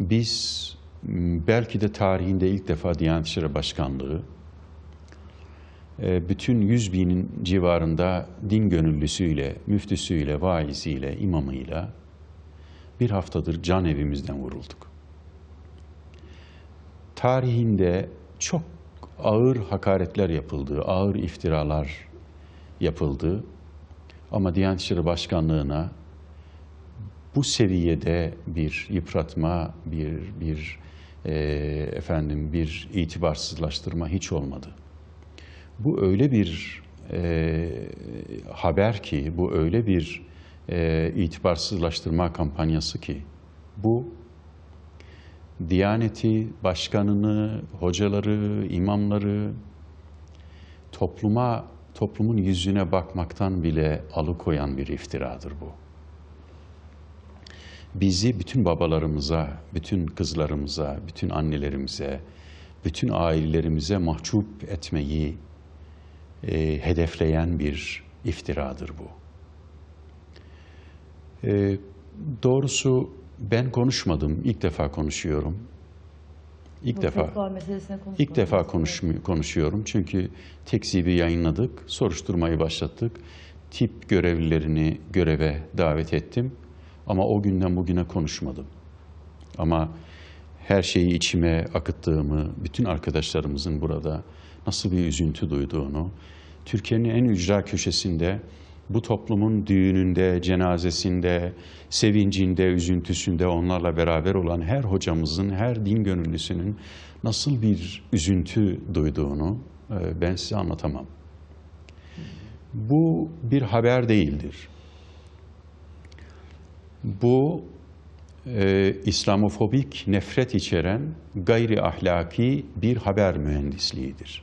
biz ıı, belki de tarihinde ilk defa Diyanet İşleri Başkanlığı ıı, bütün yüz binin civarında din gönüllüsüyle, müftüsüyle, vaiziyle, imamıyla bir haftadır can evimizden vurulduk. Tarihinde çok ağır hakaretler yapıldı, ağır iftiralar yapıldı ama Diyanet İşleri Başkanlığı'na bu seviyede bir yıpratma, bir bir e, efendim bir itibarsızlaştırma hiç olmadı. Bu öyle bir e, haber ki, bu öyle bir e, itibarsızlaştırma kampanyası ki, bu Diyaneti, başkanını, hocaları, imamları topluma, toplumun yüzüne bakmaktan bile alıkoyan bir iftiradır bu bizi bütün babalarımıza, bütün kızlarımıza, bütün annelerimize, bütün ailelerimize mahcup etmeyi e, hedefleyen bir iftiradır bu. E, doğrusu ben konuşmadım, ilk defa konuşuyorum. İlk bu defa, ilk defa konuşuyorum çünkü tekzibi yayınladık, soruşturmayı başlattık. Tip görevlilerini göreve davet ettim. Ama o günden bugüne konuşmadım. Ama her şeyi içime akıttığımı, bütün arkadaşlarımızın burada nasıl bir üzüntü duyduğunu, Türkiye'nin en ücra köşesinde bu toplumun düğününde, cenazesinde, sevincinde, üzüntüsünde onlarla beraber olan her hocamızın, her din gönüllüsünün nasıl bir üzüntü duyduğunu e, ben size anlatamam. Bu bir haber değildir. Bu e, İslamofobik nefret içeren gayri ahlaki bir haber mühendisliğidir.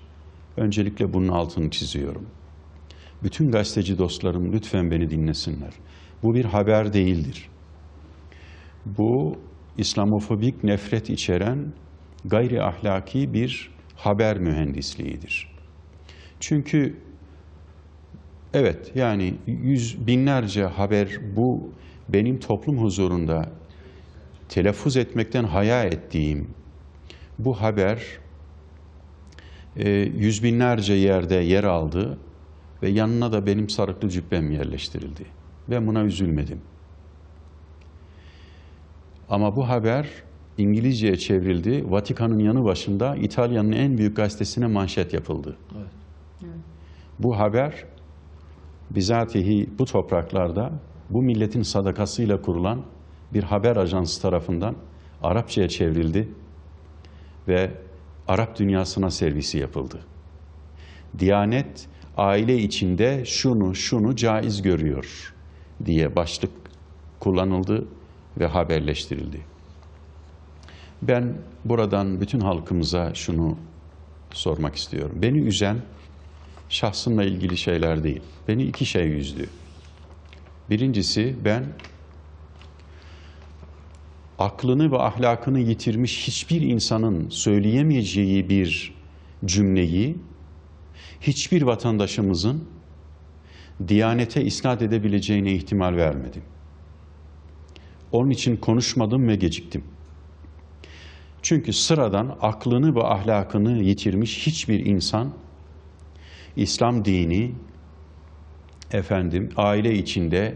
Öncelikle bunun altını çiziyorum. Bütün gazeteci dostlarım lütfen beni dinlesinler. Bu bir haber değildir. Bu İslamofobik nefret içeren gayri ahlaki bir haber mühendisliğidir. Çünkü evet yani yüz binlerce haber bu benim toplum huzurunda telaffuz etmekten haya ettiğim bu haber e, yüz binlerce yerde yer aldı ve yanına da benim sarıklı cübbem yerleştirildi. Ve buna üzülmedim. Ama bu haber İngilizceye çevrildi. Vatikan'ın yanı başında İtalya'nın en büyük gazetesine manşet yapıldı. Evet. Bu haber bizatihi bu topraklarda bu milletin sadakasıyla kurulan bir haber ajansı tarafından Arapçaya çevrildi ve Arap dünyasına servisi yapıldı. Diyanet aile içinde şunu şunu caiz görüyor diye başlık kullanıldı ve haberleştirildi. Ben buradan bütün halkımıza şunu sormak istiyorum. Beni üzen şahsımla ilgili şeyler değil. Beni iki şey üzdü. Birincisi ben aklını ve ahlakını yitirmiş hiçbir insanın söyleyemeyeceği bir cümleyi hiçbir vatandaşımızın diyanete isnat edebileceğine ihtimal vermedim. Onun için konuşmadım ve geciktim. Çünkü sıradan aklını ve ahlakını yitirmiş hiçbir insan İslam dini efendim aile içinde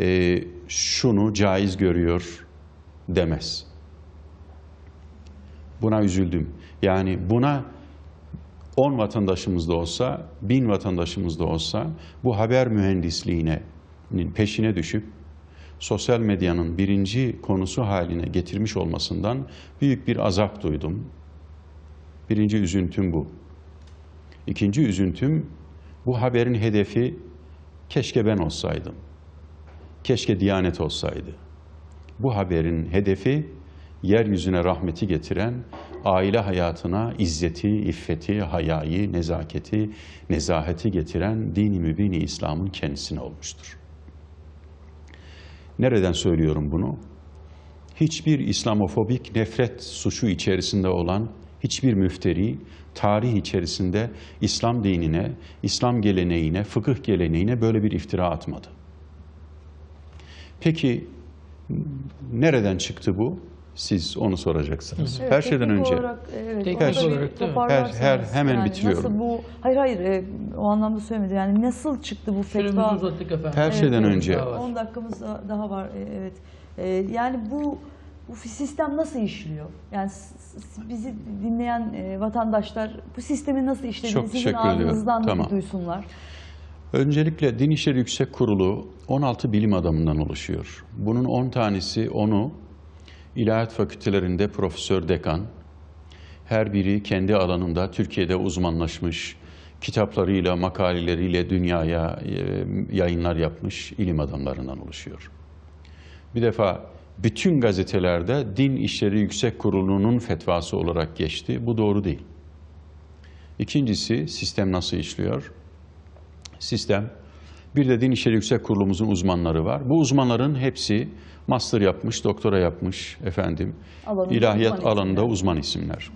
e, şunu caiz görüyor demez. Buna üzüldüm. Yani buna 10 vatandaşımız da olsa, 1000 vatandaşımız da olsa bu haber mühendisliğine peşine düşüp sosyal medyanın birinci konusu haline getirmiş olmasından büyük bir azap duydum. Birinci üzüntüm bu. İkinci üzüntüm bu haberin hedefi Keşke ben olsaydım. Keşke Diyanet olsaydı. Bu haberin hedefi yeryüzüne rahmeti getiren aile hayatına izzeti, iffeti, hayayı, nezaketi, nezaheti getiren dini mübini İslam'ın kendisine olmuştur. Nereden söylüyorum bunu? Hiçbir İslamofobik nefret suçu içerisinde olan hiçbir müfteri tarih içerisinde İslam dinine, İslam geleneğine, fıkıh geleneğine böyle bir iftira atmadı. Peki nereden çıktı bu? Siz onu soracaksınız. Evet, her şeyden önce. Olarak, evet, her, olarak, her, her hemen yani bitiriyorum. Nasıl bu? Hayır hayır e, o anlamda söylemedim. Yani nasıl çıktı bu fetva? Her evet, şeyden önce. 10 dakikamız daha var. E, evet. E, yani bu bu sistem nasıl işliyor? Yani bizi dinleyen e, vatandaşlar bu sistemin nasıl işlediğini Çok sizin ağzınızdan tamam. bir duysunlar. Öncelikle Din İşleri Yüksek Kurulu 16 bilim adamından oluşuyor. Bunun 10 tanesi onu ilahiyat fakültelerinde profesör dekan, her biri kendi alanında Türkiye'de uzmanlaşmış, kitaplarıyla, makaleleriyle dünyaya e, yayınlar yapmış ilim adamlarından oluşuyor. Bir defa bütün gazetelerde Din İşleri Yüksek Kurulu'nun fetvası olarak geçti. Bu doğru değil. İkincisi sistem nasıl işliyor? Sistem bir de Din İşleri Yüksek Kurulumuzun uzmanları var. Bu uzmanların hepsi master yapmış, doktora yapmış efendim. Alanında ilahiyat uzman alanında isimler. uzman isimler.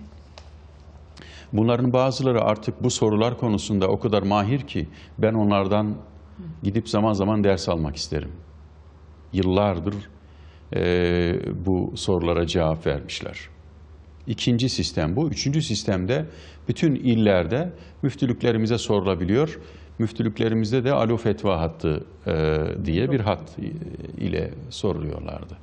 Bunların bazıları artık bu sorular konusunda o kadar mahir ki ben onlardan gidip zaman zaman ders almak isterim. Yıllardır ee, bu sorulara cevap vermişler. İkinci sistem bu. Üçüncü sistemde bütün illerde müftülüklerimize sorulabiliyor. Müftülüklerimizde de alo fetva hattı e, diye bir hat ile soruluyorlardı.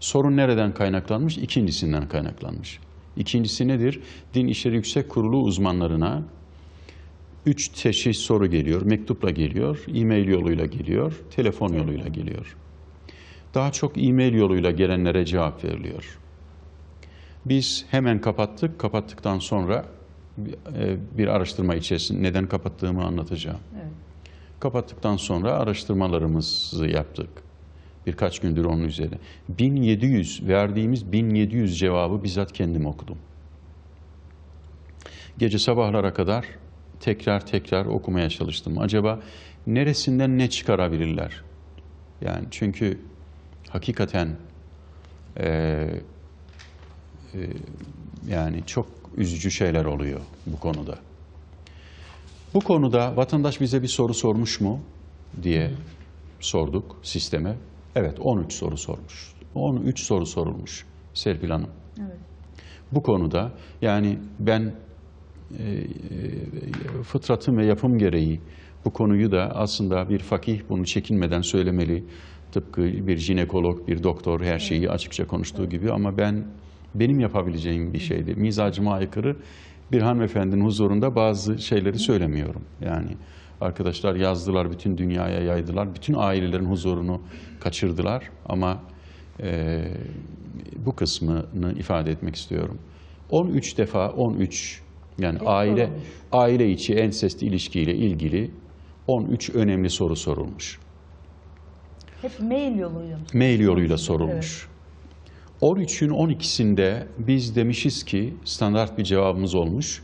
Sorun nereden kaynaklanmış? İkincisinden kaynaklanmış. İkincisi nedir? Din İşleri Yüksek Kurulu uzmanlarına üç teşhis soru geliyor. Mektupla geliyor, e-mail yoluyla geliyor, telefon yoluyla geliyor daha çok e-mail yoluyla gelenlere cevap veriliyor. Biz hemen kapattık. Kapattıktan sonra e, bir araştırma içerisinde neden kapattığımı anlatacağım. Evet. Kapattıktan sonra araştırmalarımızı yaptık. Birkaç gündür onun üzerine. 1700 verdiğimiz 1700 cevabı bizzat kendim okudum. Gece sabahlara kadar tekrar tekrar okumaya çalıştım. Acaba neresinden ne çıkarabilirler? Yani çünkü hakikaten e, e, yani çok üzücü şeyler oluyor bu konuda. Bu konuda vatandaş bize bir soru sormuş mu diye sorduk sisteme. Evet 13 soru sormuş. 13 soru sorulmuş Serpil Hanım. Evet. Bu konuda yani ben e, e, fıtratım ve yapım gereği bu konuyu da aslında bir fakih bunu çekinmeden söylemeli. Tıpkı bir jinekolog, bir doktor her şeyi açıkça konuştuğu gibi ama ben benim yapabileceğim bir şeydi. Mizacıma aykırı bir hanımefendinin huzurunda bazı şeyleri söylemiyorum. Yani arkadaşlar yazdılar, bütün dünyaya yaydılar, bütün ailelerin huzurunu kaçırdılar ama e, bu kısmını ifade etmek istiyorum. 13 defa 13 yani Hep aile olmuş. aile içi ensest ilişkiyle ilgili 13 önemli soru sorulmuş. Hep mail yoluyla mı? Mail yoluyla sorulmuş. Evet. 13'ün 12'sinde biz demişiz ki, standart bir cevabımız olmuş,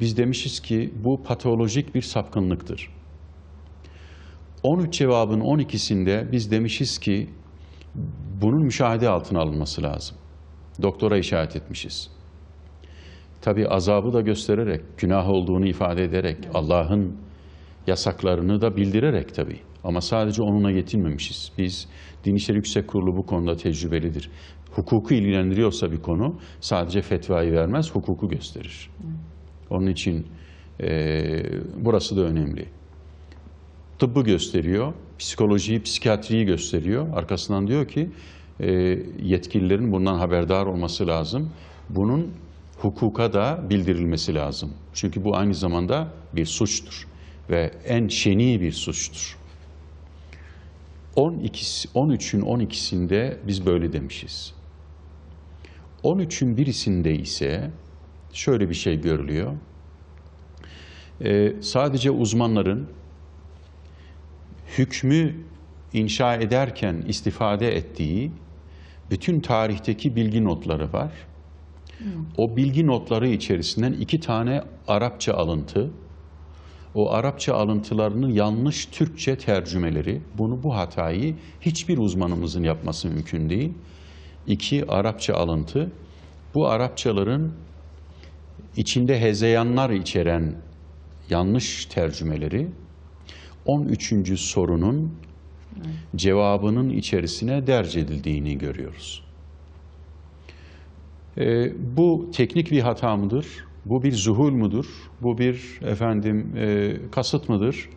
biz demişiz ki bu patolojik bir sapkınlıktır. 13 cevabın 12'sinde biz demişiz ki bunun müşahede altına alınması lazım. Doktora işaret etmişiz. Tabi azabı da göstererek, günah olduğunu ifade ederek, Allah'ın yasaklarını da bildirerek tabii. Ama sadece onunla yetinmemişiz. Biz Din İşleri Yüksek Kurulu bu konuda tecrübelidir. Hukuku ilgilendiriyorsa bir konu sadece fetvayı vermez, hukuku gösterir. Onun için e, burası da önemli. Tıbbı gösteriyor, psikolojiyi, psikiyatriyi gösteriyor. Arkasından diyor ki e, yetkililerin bundan haberdar olması lazım. Bunun hukuka da bildirilmesi lazım. Çünkü bu aynı zamanda bir suçtur ve en şeni bir suçtur. 12, 13'ün 12'sinde biz böyle demişiz. 13'ün birisinde ise şöyle bir şey görülüyor. Ee, sadece uzmanların hükmü inşa ederken istifade ettiği bütün tarihteki bilgi notları var. Hı. O bilgi notları içerisinden iki tane Arapça alıntı, o Arapça alıntılarının yanlış Türkçe tercümeleri, bunu bu hatayı hiçbir uzmanımızın yapması mümkün değil. İki, Arapça alıntı. Bu Arapçaların içinde hezeyanlar içeren yanlış tercümeleri, 13. sorunun cevabının içerisine derc edildiğini görüyoruz. E, bu teknik bir hata mıdır? Bu bir zuhul mudur? Bu bir efendim e, kasıt mıdır?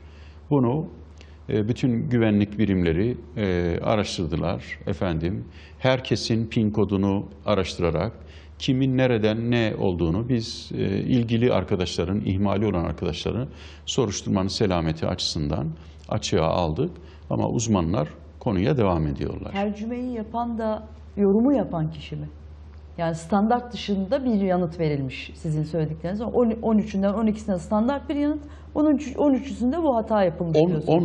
Bunu e, bütün güvenlik birimleri e, araştırdılar efendim. Herkesin pin kodunu araştırarak kimin nereden ne olduğunu biz e, ilgili arkadaşların, ihmali olan arkadaşları soruşturmanın selameti açısından açığa aldık. Ama uzmanlar konuya devam ediyorlar. Tercümeyi yapan da yorumu yapan kişi mi? Yani standart dışında bir yanıt verilmiş sizin söyledikleriniz. 13'ünden 12'sinde standart bir yanıt, 13'üsünde bu hata yapılmış 10,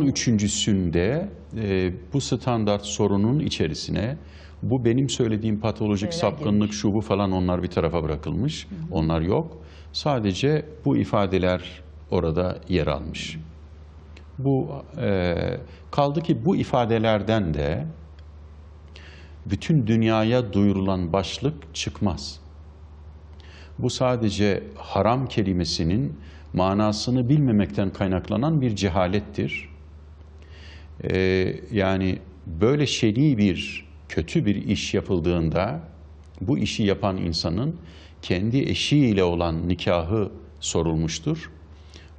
13.sünde e, bu standart sorunun içerisine bu benim söylediğim patolojik Öyle sapkınlık girmiş. şu falan onlar bir tarafa bırakılmış. Hı hı. Onlar yok. Sadece bu ifadeler orada yer almış. Bu e, kaldı ki bu ifadelerden de bütün dünyaya duyurulan başlık çıkmaz. Bu sadece haram kelimesinin manasını bilmemekten kaynaklanan bir cehalettir. Ee, yani böyle şer'i bir, kötü bir iş yapıldığında bu işi yapan insanın kendi eşiyle olan nikahı sorulmuştur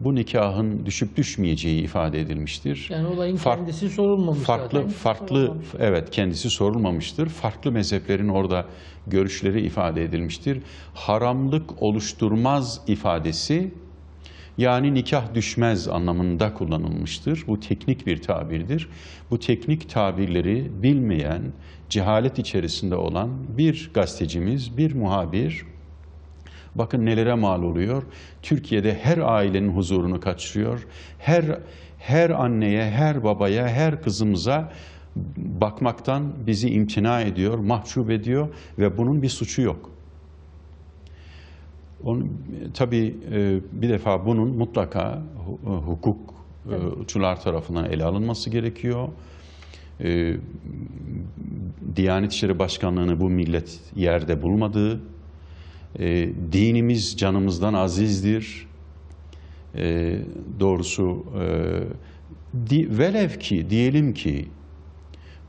bu nikahın düşüp düşmeyeceği ifade edilmiştir. Yani olayın Fark, kendisi sorulmamıştır. farklı, zaten. Farklı, sorulmamış. evet kendisi sorulmamıştır. Farklı mezheplerin orada görüşleri ifade edilmiştir. Haramlık oluşturmaz ifadesi yani nikah düşmez anlamında kullanılmıştır. Bu teknik bir tabirdir. Bu teknik tabirleri bilmeyen, cehalet içerisinde olan bir gazetecimiz, bir muhabir Bakın nelere mal oluyor. Türkiye'de her ailenin huzurunu kaçırıyor. Her her anneye, her babaya, her kızımıza bakmaktan bizi imtina ediyor, mahcup ediyor ve bunun bir suçu yok. Onu, tabii e, bir defa bunun mutlaka e, hukukçular tarafından ele alınması gerekiyor. E, Diyanet İşleri Başkanlığı'nı bu millet yerde bulmadığı, e, dinimiz canımızdan azizdir. E, doğrusu e, di, velev ki diyelim ki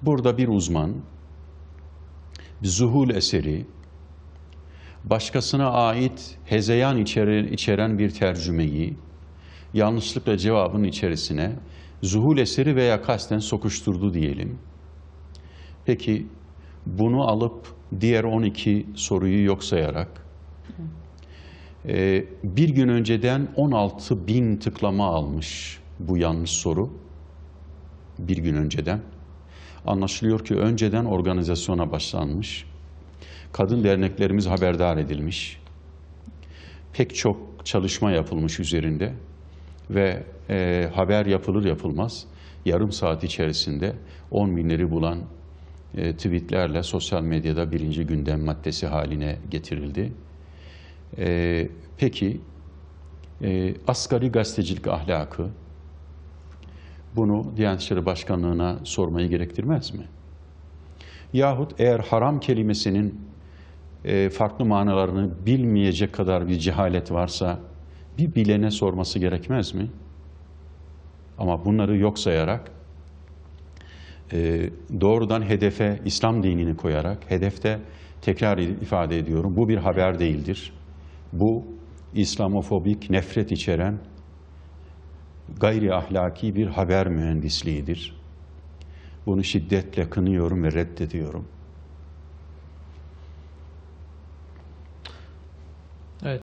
burada bir uzman bir zuhul eseri başkasına ait hezeyan içeren, içeren bir tercümeyi yanlışlıkla cevabın içerisine zuhul eseri veya kasten sokuşturdu diyelim. Peki bunu alıp diğer 12 soruyu yok sayarak ee, bir gün önceden 16 bin tıklama almış bu yanlış soru. Bir gün önceden. Anlaşılıyor ki önceden organizasyona başlanmış. Kadın derneklerimiz haberdar edilmiş. Pek çok çalışma yapılmış üzerinde ve e, haber yapılır yapılmaz yarım saat içerisinde 10 binleri bulan e, tweetlerle sosyal medyada birinci gündem maddesi haline getirildi. E, peki e, asgari gazetecilik ahlakı bunu Diyanet İşleri Başkanlığı'na sormayı gerektirmez mi? Yahut eğer haram kelimesinin e, farklı manalarını bilmeyecek kadar bir cehalet varsa bir bilene sorması gerekmez mi? Ama bunları yok sayarak e, doğrudan hedefe İslam dinini koyarak hedefte tekrar ifade ediyorum bu bir haber değildir. Bu İslamofobik nefret içeren gayri ahlaki bir haber mühendisliğidir. Bunu şiddetle kınıyorum ve reddediyorum.